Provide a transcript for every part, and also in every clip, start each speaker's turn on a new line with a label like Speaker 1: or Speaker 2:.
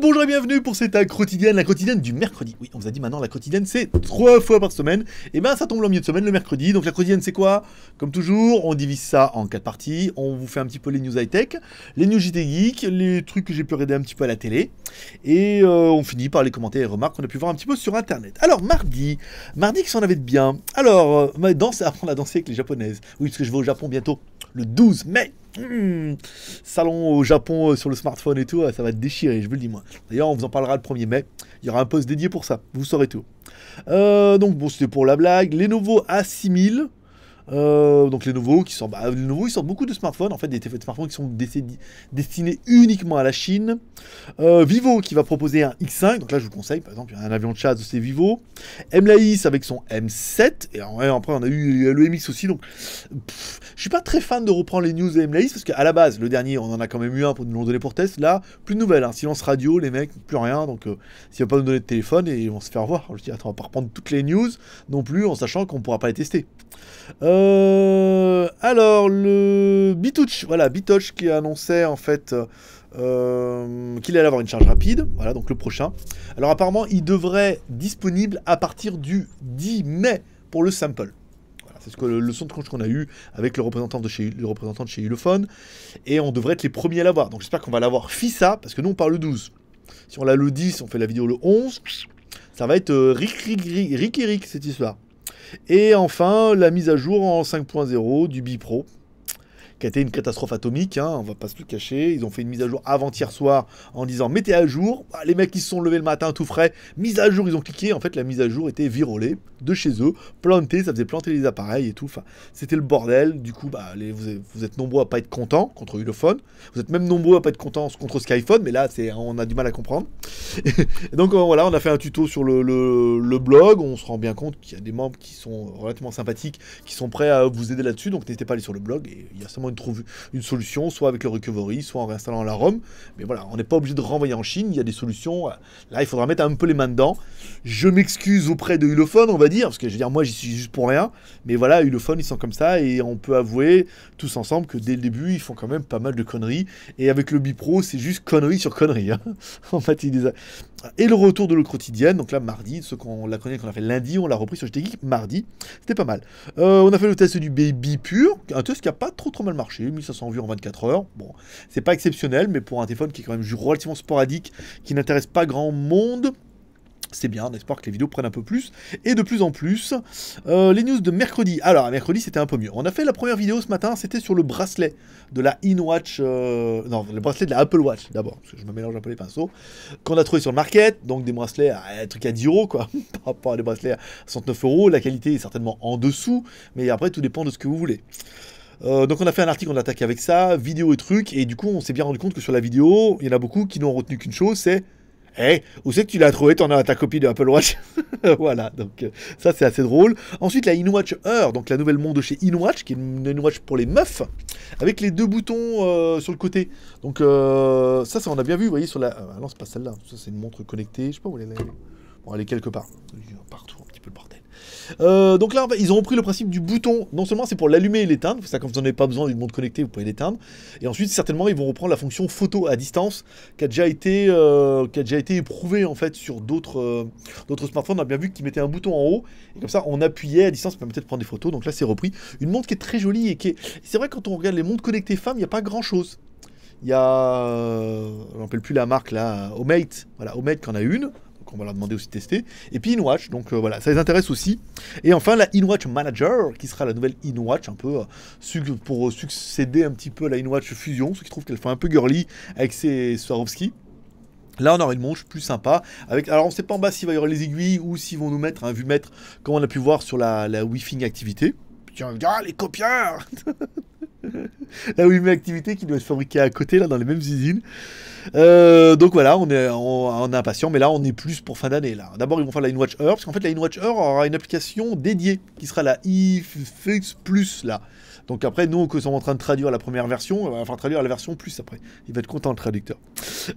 Speaker 1: bonjour et bienvenue pour cette quotidienne, la quotidienne du mercredi. Oui, on vous a dit maintenant, la quotidienne c'est trois fois par semaine. Et eh ben ça tombe en milieu de semaine, le mercredi. Donc la quotidienne c'est quoi Comme toujours, on divise ça en quatre parties. On vous fait un petit peu les news high-tech, les news JT Geek, les trucs que j'ai pu regarder un petit peu à la télé. Et euh, on finit par les commentaires et remarques qu'on a pu voir un petit peu sur internet. Alors mardi, mardi qui s'en avait de bien. Alors, euh, danser, danse, apprendre à danser avec les japonaises. Oui, parce que je vais au Japon bientôt, le 12 mai. Hmm, salon au Japon euh, sur le smartphone et tout, ça va te déchirer, je vous le dis moi. D'ailleurs, on vous en parlera le 1er mai. Il y aura un poste dédié pour ça, vous saurez tout. Euh, donc bon, c'était pour la blague. Les nouveaux A6000. Euh, donc les nouveaux qui sortent, bah, les nouveaux ils beaucoup de smartphones en fait des, des smartphones qui sont destinés uniquement à la Chine euh, Vivo qui va proposer un X5, donc là je vous conseille, par exemple, un avion de chasse, c'est Vivo. MLAIS avec son M7, et après on a eu le MX aussi, donc je suis pas très fan de reprendre les news de MLAIS, parce qu'à la base, le dernier, on en a quand même eu un pour nous l'ont donner pour test, là, plus de nouvelles, hein. silence radio, les mecs, plus rien, donc euh, s'il va pas nous donner de téléphone, et ils vont se faire voir. Je dis, attends, on va pas reprendre toutes les news non plus, en sachant qu'on pourra pas les tester. Euh, alors, le Bitouch, voilà, Bitouch qui annonçait en fait euh, euh, qu'il allait avoir une charge rapide. Voilà, donc le prochain. Alors apparemment, il devrait être disponible à partir du 10 mai pour le sample. Voilà, c'est ce que le, son de qu'on a eu avec le représentant de chez, le représentant chez Ulophone. Et on devrait être les premiers à l'avoir. Donc j'espère qu'on va l'avoir FISA, parce que nous on parle le 12. Si on l'a le 10, on fait la vidéo le 11. Ça va être euh, Rick, Rick cette histoire. Et enfin, la mise à jour en 5.0 du Bipro qui été une catastrophe atomique, hein, on va pas se le cacher. Ils ont fait une mise à jour avant-hier soir en disant mettez à jour. Bah, les mecs qui se sont levés le matin tout frais, mise à jour, ils ont cliqué. En fait, la mise à jour était virolée de chez eux, plantée, ça faisait planter les appareils et tout. Enfin, c'était le bordel. Du coup, bah, vous, êtes, nombreux à pas être contents contre Ulophone. Vous êtes même nombreux à pas être contents contre Skyphone, mais là, c'est, on a du mal à comprendre. donc euh, voilà, on a fait un tuto sur le, blog. On se rend bien compte qu'il y a des membres qui sont relativement sympathiques, qui sont prêts à vous aider là-dessus. Donc n'hésitez pas à aller sur le blog et il y a seulement trouve une solution, soit avec le recovery, soit en réinstallant la ROM. Mais voilà, on n'est pas obligé de renvoyer en Chine, il y a des solutions. Là, il faudra mettre un peu les mains dedans. Je m'excuse auprès de Ulophone, on va dire, parce que je veux dire, moi, j'y suis juste pour rien. Mais voilà, Ulophone, ils sont comme ça, et on peut avouer tous ensemble que dès le début, ils font quand même pas mal de conneries. Et avec le Bipro, c'est juste conneries sur conneries. Hein. en fait, il les Et le retour de l'eau quotidienne, donc là, mardi, ce qu'on la connaît qu'on a fait lundi, on l'a repris sur JT mardi. C'était pas mal. Euh, on a fait le test du Baby Pur, un test qui a pas trop trop mal marché. 1500 vues en 24 heures. Bon, c'est pas exceptionnel, mais pour un téléphone qui est quand même relativement sporadique, qui n'intéresse pas grand monde, c'est bien, on espère que les vidéos prennent un peu plus, et de plus en plus. Euh, les news de mercredi, alors mercredi c'était un peu mieux. On a fait la première vidéo ce matin, c'était sur le bracelet de la InWatch, euh, non, le bracelet de la Apple Watch d'abord, parce que je me mélange un peu les pinceaux, qu'on a trouvé sur le market, donc des bracelets à un truc à 10 euros quoi, par rapport à des bracelets à 69 euros, la qualité est certainement en dessous, mais après tout dépend de ce que vous voulez. Euh, donc on a fait un article, on attaque avec ça, vidéo et trucs, et du coup on s'est bien rendu compte que sur la vidéo, il y en a beaucoup qui n'ont retenu qu'une chose, c'est eh, hey, où c'est que tu l'as trouvé T'en as ta copie de Apple Watch Voilà, donc euh, ça c'est assez drôle. Ensuite la InWatch Heure, donc la nouvelle montre de chez InWatch, qui est une InWatch pour les meufs, avec les deux boutons euh, sur le côté. Donc ça, ça on a bien vu, vous voyez sur la. Ah non, c'est pas celle-là, ça c'est une montre connectée, je sais pas où elle est. Bon, elle est quelque part. Partout, un petit peu le bordel. Euh, donc là, ils ont repris le principe du bouton. Non seulement c'est pour l'allumer et l'éteindre, ça quand vous n'en avez pas besoin d'une montre connectée, vous pouvez l'éteindre. Et ensuite, certainement, ils vont reprendre la fonction photo à distance qui a déjà été, euh, qui a déjà été éprouvée en fait sur euh, d'autres smartphones. On a bien vu qu'ils mettaient un bouton en haut et comme ça, on appuyait à distance, ça permettait de prendre des photos. Donc là, c'est repris. Une montre qui est très jolie et qui C'est vrai quand on regarde les montres connectées femmes, il n'y a pas grand chose. Il y a, je rappelle plus la marque là, Omate. Voilà, Omate qui en a une on va leur demander aussi de tester. Et puis InWatch, donc euh, voilà, ça les intéresse aussi. Et enfin la InWatch Manager, qui sera la nouvelle InWatch, un peu euh, pour euh, succéder un petit peu à la InWatch Fusion, ceux qui trouvent qu'elle fait un peu girly avec ses Swarovski. Là, on aura une manche plus sympa. Avec, alors, on ne sait pas en bas s'il va y avoir les aiguilles ou s'ils vont nous mettre un vu vue-mètre, comme on a pu voir sur la, la Wi-Fi activité. tiens ah, les copieurs La Wi-Fi activité qui doit être fabriquée à côté, là, dans les mêmes usines. Euh, donc voilà, on est, impatient, mais là on est plus pour fin d'année. là. D'abord ils vont faire la InWatch Hour parce qu'en fait la InWatch aura une application dédiée, qui sera la iFix Plus là. Donc après, nous, que sommes en train de traduire la première version, on va traduire la version plus après. Il va être content le traducteur.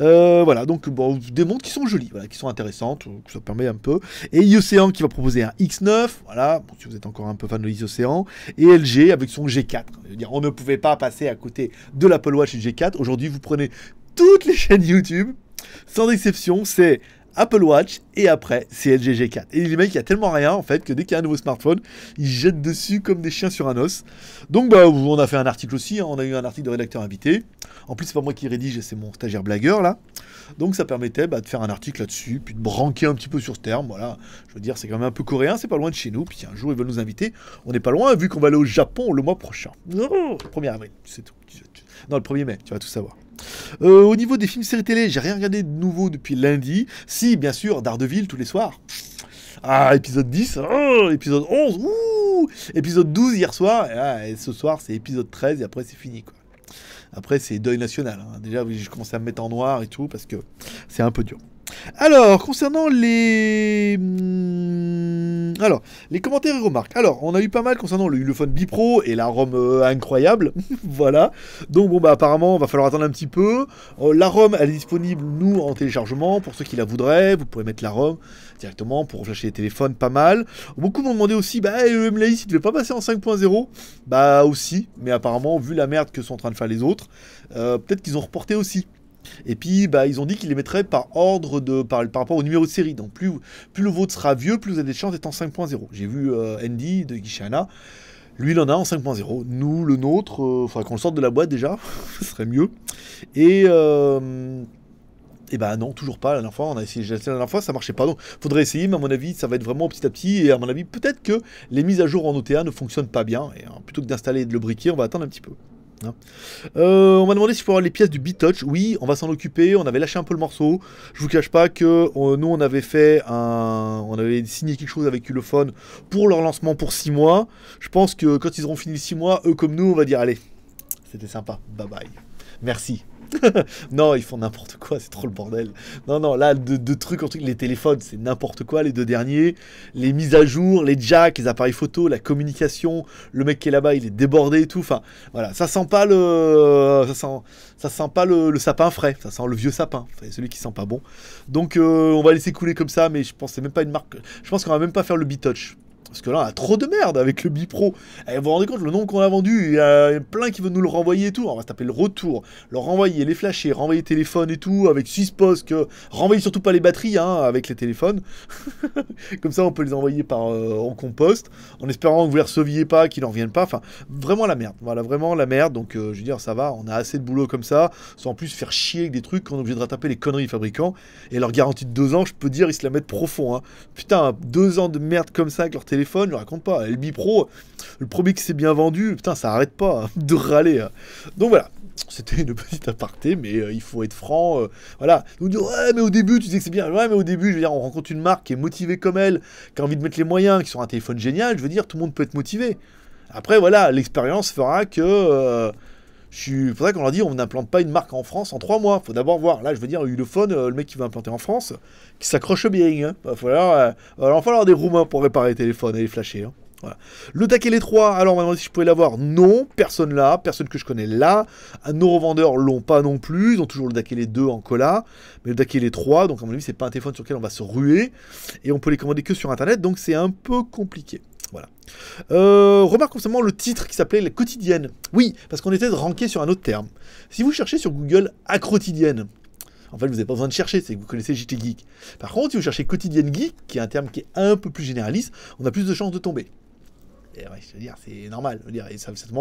Speaker 1: Euh, voilà, donc bon, des montres qui sont jolies, qui sont intéressantes, euh, que ça permet un peu. Et Iocean qui va proposer un X9, voilà, si vous êtes encore un peu fan de Iocean. Et LG avec son G4. Dire, on ne pouvait pas passer à côté de l'Apple Watch G4. Aujourd'hui, vous prenez toutes les chaînes YouTube, sans exception, c'est Apple Watch et après c'est LG G4. Et les mecs, il y a tellement rien en fait que dès qu'il y a un nouveau smartphone, ils jettent dessus comme des chiens sur un os. Donc bah on a fait un article aussi, hein. on a eu un article de rédacteur invité. En plus c'est pas moi qui rédige, c'est mon stagiaire blagueur là. Donc ça permettait bah, de faire un article là-dessus, puis de branquer un petit peu sur ce terme. Voilà, je veux dire c'est quand même un peu coréen, c'est pas loin de chez nous. Puis un jour ils veulent nous inviter, on n'est pas loin vu qu'on va aller au Japon le mois prochain. Oh. Le 1er avril, c'est Non le 1er mai, tu vas tout savoir. Euh, au niveau des films séries télé, j'ai rien regardé de nouveau depuis lundi. Si, bien sûr, Daredevil tous les soirs. Ah, épisode 10, hein, épisode 11, ouh, épisode 12 hier soir, ah, et, ce soir c'est épisode 13, et après c'est fini quoi. Après, c'est deuil national. Hein. Déjà, je commence à me mettre en noir et tout parce que c'est un peu dur. Alors, concernant les hmm, Alors, les commentaires et remarques. Alors, on a eu pas mal concernant le Ulefone Bipro et la ROM euh, incroyable. voilà. Donc, bon, bah, apparemment, va falloir attendre un petit peu. Euh, la ROM, elle est disponible, nous, en téléchargement. Pour ceux qui la voudraient, vous pouvez mettre la ROM directement pour flasher les téléphones, pas mal. Beaucoup m'ont demandé aussi, bah, eh, le si tu veux pas passer en 5.0, bah, aussi. Mais apparemment, vu la merde que sont en train de faire les autres, euh, peut-être qu'ils ont reporté aussi. Et puis, bah, ils ont dit qu'ils les mettraient par ordre de par, rapport au numéro de série. Donc, plus, plus le vôtre sera vieux, plus vous avez des chances d'être en 5.0. J'ai vu euh, Andy de Gishana. Lui, il en a en 5.0. Nous, le nôtre, enfin, euh, faudrait qu'on le sorte de la boîte déjà, ce serait mieux. Et. Euh, et bah non, toujours pas. La dernière fois, on a essayé la dernière fois, ça marchait pas. Donc, faudrait essayer, mais à mon avis, ça va être vraiment petit à petit. Et à mon avis, peut-être que les mises à jour en OTA ne fonctionnent pas bien. Et hein, plutôt que d'installer de le briquer, on va attendre un petit peu. Hein. Euh, on m'a demandé si pour avoir les pièces du B-Touch. Oui, on va s'en occuper. On avait lâché un peu le morceau. Je vous cache pas que euh, nous, on avait fait un. On avait signé quelque chose avec Ulophone pour leur lancement pour 6 mois. Je pense que quand ils auront fini 6 mois, eux comme nous, on va dire allez, c'était sympa. Bye bye. Merci. non, ils font n'importe quoi, c'est trop le bordel. Non, non, là, de trucs en truc, les téléphones, c'est n'importe quoi, les deux derniers. Les mises à jour, les jacks, les appareils photo, la communication, le mec qui est là-bas, il est débordé et tout. Enfin, voilà, ça sent pas le. Ça sent, ça sent pas le, sapin frais, ça sent le vieux sapin, celui qui sent pas bon. Donc, euh, on va laisser couler comme ça, mais je pense c'est même pas une marque. Je pense qu'on va même pas faire le B-Touch. Parce que là, on a trop de merde avec le bipro. vous vous rendez compte, le nombre qu'on a vendu, il y a plein qui veulent nous le renvoyer et tout. on va se taper le retour, le renvoyer, les flasher, renvoyer les téléphones et tout, avec six que... renvoyer surtout pas les batteries hein, avec les téléphones. Comme ça, on peut les envoyer par, euh, en compost, en espérant que vous les receviez pas, qu'ils n'en reviennent pas. Enfin, vraiment la merde. Voilà, vraiment la merde. Donc, euh, je veux dire, ça va, on a assez de boulot comme ça, sans en plus faire chier avec des trucs qu'on est obligé de rattraper les conneries fabricants. Et leur garantie de deux ans, je peux dire, ils se la mettent profond. Hein. Putain, deux ans de merde comme ça avec leur téléphone téléphone, je raconte pas. LB Pro, le premier qui s'est bien vendu, putain, ça arrête pas hein, de râler. Hein. Donc voilà, c'était une petite aparté, mais euh, il faut être franc. Euh, voilà, On dit ouais, mais au début, tu sais que c'est bien. Ouais, mais au début, je veux dire, on rencontre une marque qui est motivée comme elle, qui a envie de mettre les moyens, qui sont un téléphone génial. Je veux dire, tout le monde peut être motivé. Après, voilà, l'expérience fera que. Euh, je suis... Faudrait qu'on leur dise, on n'implante pas une marque en France en trois mois. Faut d'abord voir. Là, je veux dire, eu le phone, euh, le mec qui veut implanter en France, qui s'accroche bien. Hein. Il va falloir, des Roumains pour réparer les téléphones et les flasher. Hein. Le DAC les trois. alors on si je pouvais l'avoir. Non, personne là, personne que je connais là. Nos revendeurs l'ont pas non plus, ils ont toujours le DAC et les deux en cola. Mais le DAC les trois. donc à mon avis, c'est pas un téléphone sur lequel on va se ruer. Et on peut les commander que sur internet, donc c'est un peu compliqué. Voilà. Euh, remarque concernant le titre qui s'appelait La quotidienne. Oui, parce qu'on était ranké sur un autre terme. Si vous cherchez sur Google à quotidienne, en fait, vous n'avez pas besoin de chercher, c'est que vous connaissez JT Geek. Par contre, si vous cherchez quotidienne geek, qui est un terme qui est un peu plus généraliste, on a plus de chances de tomber. dire, c'est normal. Je veux dire,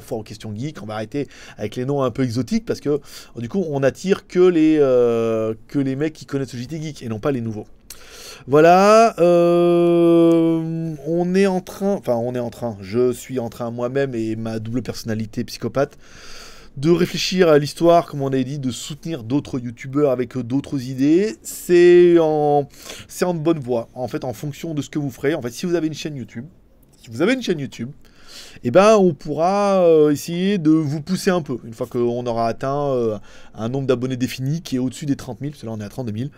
Speaker 1: fort question geek, on va arrêter avec les noms un peu exotiques parce que du coup, on attire que les, euh, que les mecs qui connaissent JT Geek et non pas les nouveaux. Voilà. Euh, on est en train, enfin on est en train, je suis en train moi-même et ma double personnalité psychopathe, de réfléchir à l'histoire, comme on a dit, de soutenir d'autres youtubeurs avec euh, d'autres idées. C'est en, c'est en bonne voie. En fait, en fonction de ce que vous ferez. En fait, si vous avez une chaîne YouTube, si vous avez une chaîne YouTube, et eh ben, on pourra euh, essayer de vous pousser un peu. Une fois qu'on aura atteint euh, un nombre d'abonnés défini qui est au-dessus des 30 000, parce que là on est à 32 000.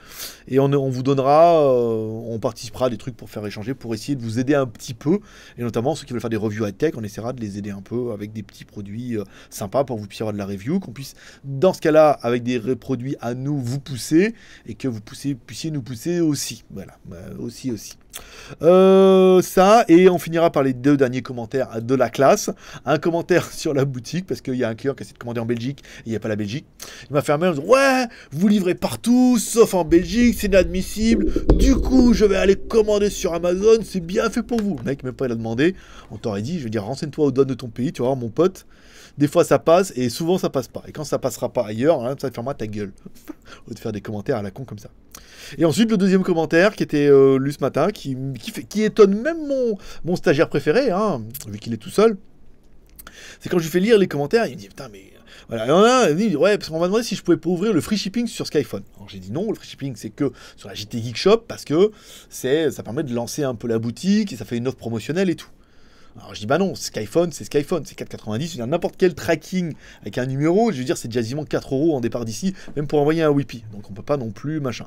Speaker 1: Et on, vous donnera, euh, on participera à des trucs pour faire échanger, pour essayer de vous aider un petit peu. Et notamment ceux qui veulent faire des reviews à tech on essaiera de les aider un peu avec des petits produits sympas pour vous puissiez avoir de la review, qu'on puisse, dans ce cas-là, avec des produits à nous, vous pousser et que vous puissiez nous pousser aussi. Voilà, bah, aussi, aussi. Euh, ça, et on finira par les deux derniers commentaires de la classe. Un commentaire sur la boutique, parce qu'il y a un client qui a essayé de commander en Belgique, et il n'y a pas la Belgique. Il m'a fait un en disant Ouais, vous livrez partout, sauf en Belgique, c'est inadmissible. Du coup, je vais aller commander sur Amazon, c'est bien fait pour vous. Le mec, même pas, il a demandé. On t'aurait dit Je veux dire, renseigne-toi aux douanes de ton pays, tu vois, mon pote. Des fois, ça passe, et souvent, ça passe pas. Et quand ça passera pas ailleurs, hein, ça te fermera ta gueule. lieu de faire des commentaires à la con comme ça. Et ensuite, le deuxième commentaire qui était euh, lu ce matin, qui, étonne même mon, mon stagiaire préféré, hein, vu qu'il est tout seul. C'est quand je lui fais lire les commentaires, il me dit Putain, mais. Voilà, il y en a dit Ouais, parce qu'on m'a demandé si je pouvais pas ouvrir le free shipping sur Skyphone. Alors j'ai dit non, le free shipping c'est que sur la JT Geek Shop parce que ça permet de lancer un peu la boutique et ça fait une offre promotionnelle et tout. Alors je dis bah non, Skyphone, c'est Skyphone, c'est 4,90. N'importe quel tracking avec un numéro, je veux dire, c'est quasiment 4 euros en départ d'ici, même pour envoyer un WIPI. Donc on peut pas non plus machin.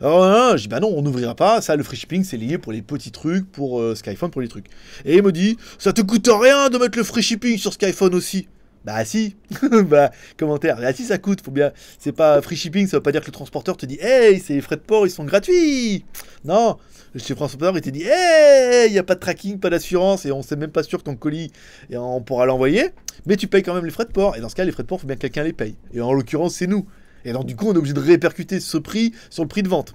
Speaker 1: Alors hein, je dis bah non, on n'ouvrira pas. Ça, le free shipping, c'est lié pour les petits trucs, pour euh, Skyphone, pour les trucs. Et il me dit, ça te coûte rien de mettre le free shipping sur Skyphone aussi. Bah si, bah commentaire, bah si ça coûte, faut bien, c'est pas free shipping, ça veut pas dire que le transporteur te dit, hey, c'est les frais de port, ils sont gratuits. Non, chez le transporteur, il te dit, hey, il y a pas de tracking, pas d'assurance, et on sait même pas sûr ton colis, et on pourra l'envoyer, mais tu payes quand même les frais de port, et dans ce cas, les frais de port, faut bien que quelqu'un les paye, et en l'occurrence, c'est nous. Et donc du coup, on est obligé de répercuter ce prix sur le prix de vente.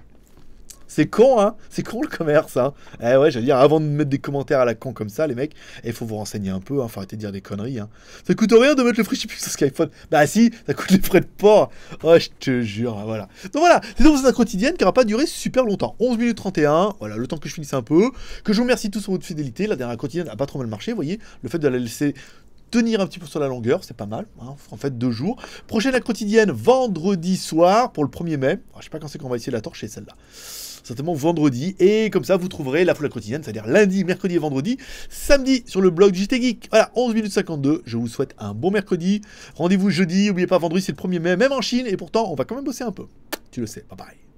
Speaker 1: C'est con, hein C'est con le commerce, hein Eh ouais, j'allais dire, avant de mettre des commentaires à la con comme ça, les mecs, il eh, faut vous renseigner un peu, hein, faut arrêter de dire des conneries, hein. Ça coûte rien de mettre le free shipping sur Skyphone. Bah si, ça coûte les frais de port. Oh, je te jure, hein, voilà. Donc voilà, c'est donc cette quotidienne qui n'aura pas duré super longtemps. 11 minutes 31, voilà, le temps que je finisse un peu. Que je vous remercie tous pour votre fidélité. La dernière quotidienne n'a pas trop mal marché, vous voyez. Le fait de la laisser tenir un petit peu sur la longueur, c'est pas mal, hein, en fait deux jours. Prochaine la quotidienne, vendredi soir pour le 1er mai. Je ah, je sais pas quand c'est qu'on va essayer la torcher celle-là. Certainement vendredi, et comme ça vous trouverez la foule quotidienne, c'est-à-dire lundi, mercredi et vendredi, samedi sur le blog JT Geek. Voilà, 11 minutes 52, je vous souhaite un bon mercredi. Rendez-vous jeudi, n'oubliez pas vendredi c'est le 1er mai, même en Chine, et pourtant on va quand même bosser un peu. Tu le sais, bye bye.